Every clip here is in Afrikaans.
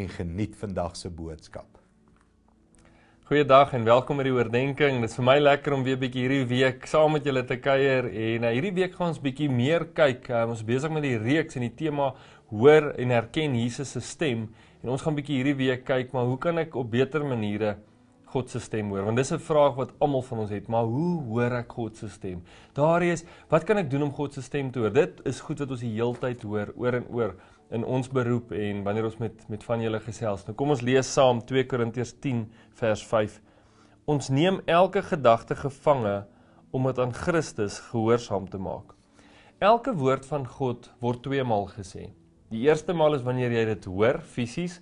en geniet vandag se boodskap. Goeiedag en welkom by die oordeenking. Dit is vir my lekker om weer bietjie hierdie week saam met julle te kuier en eh, hierdie week gaan ons bietjie meer kyk. Um, ons is besig met die reeks en die tema hoor en herken Jesus se stem en ons gaan bietjie hierdie week kyk maar hoe kan ek op beter maniere God se stem hoor want dis 'n vraag wat almal van ons het maar hoe hoor ek God se stem? Daar is wat kan ek doen om God se stem te hoor? Dit is goed wat ons die heeltyd hoor oor en oor in ons beroep en wanneer ons met met van julle gesels. Nou kom ons lees saam 2 Korintiërs 10 vers 5. Ons neem elke gedagte gevange om dit aan Christus gehoorsaam te maak. Elke woord van God word twee maal gesê. Die eerste maal is wanneer jy dit hoor fisies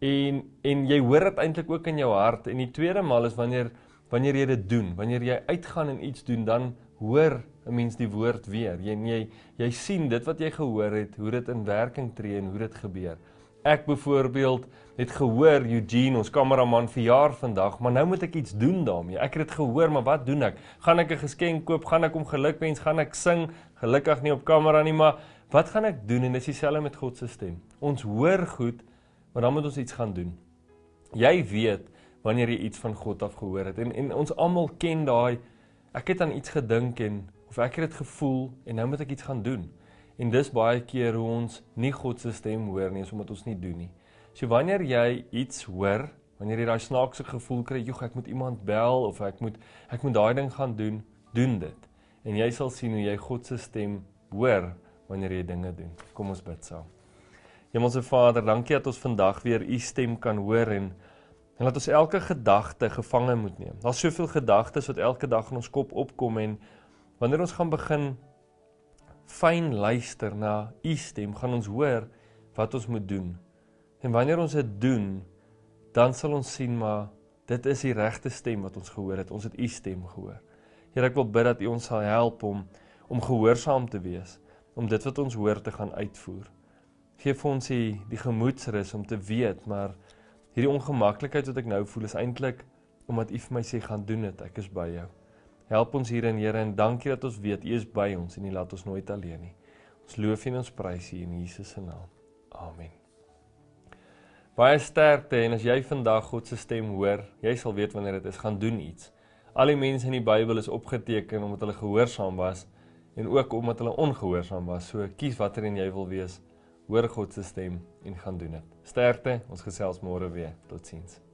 en en jy hoor dit eintlik ook in jou hart en die tweede maal is wanneer wanneer jy dit doen, wanneer jy uitgaan en iets doen, dan hoor 'n mens die woord weer. Jy jy jy sien dit wat jy gehoor het, hoe dit in werking tree en hoe dit gebeur. Ek byvoorbeeld het gehoor Eugene, ons kameraman verjaar vandag, maar nou moet ek iets doen daarmee. Ek het dit gehoor, maar wat doen ek? Gaan ek 'n geskenk koop? Gaan ek hom gelukwens? Gaan ek sing? Gelukkig nie op kamera nie, maar wat gaan ek doen? En dis dieselfde met God se stem. Ons hoor goed, maar dan moet ons iets gaan doen. Jy weet wanneer jy iets van God af gehoor het en en ons almal ken daai ek het aan iets gedink en of ek het dit gevoel en nou moet ek iets gaan doen. En dis baie keer hoe ons nie God se stem hoor nie, is omdat ons nie doen nie. So wanneer jy iets hoor, wanneer jy daai snaakse gevoel kry, "Joe, ek moet iemand bel of ek moet ek moet daai ding gaan doen," doen dit. En jy sal sien hoe jy God se stem hoor wanneer jy dinge doen. Kom ons bid saam. Hemelse Vader, dankie dat ons vandag weer u stem kan hoor en En laat ons elke gedagte gevange moet neem. Daar's soveel gedagtes wat elke dag in ons kop opkom en wanneer ons gaan begin fyn luister na u stem, gaan ons hoor wat ons moet doen. En wanneer ons dit doen, dan sal ons sien maar dit is die regte stem wat ons gehoor het. Ons het u stem gehoor. Here, ek wil bid dat u ons sal help om om gehoorsaam te wees om dit wat ons hoor te gaan uitvoer. Geef ons die die gemoedsrus om te weet maar Hierdie ongemaklikheid wat ek nou voel is eintlik omdat U vir my sê gaan doen dit. Ek is by jou. Help ons hierin Here en dankie dat ons weet U is by ons en U laat ons nooit alleen nie. Ons loof en ons prys U in Jesus se naam. Amen. Baie sterkte en as jy vandag God se stem hoor, jy sal weet wanneer dit is gaan doen iets. Al die mense in die Bybel is opgeteken omdat hulle gehoorsaam was en ook omdat hulle ongehoorsaam was. So kies watter een jy wil wees hoor God se stem en gaan doen dit. Sterkte, ons gesels môre weer. Totsiens.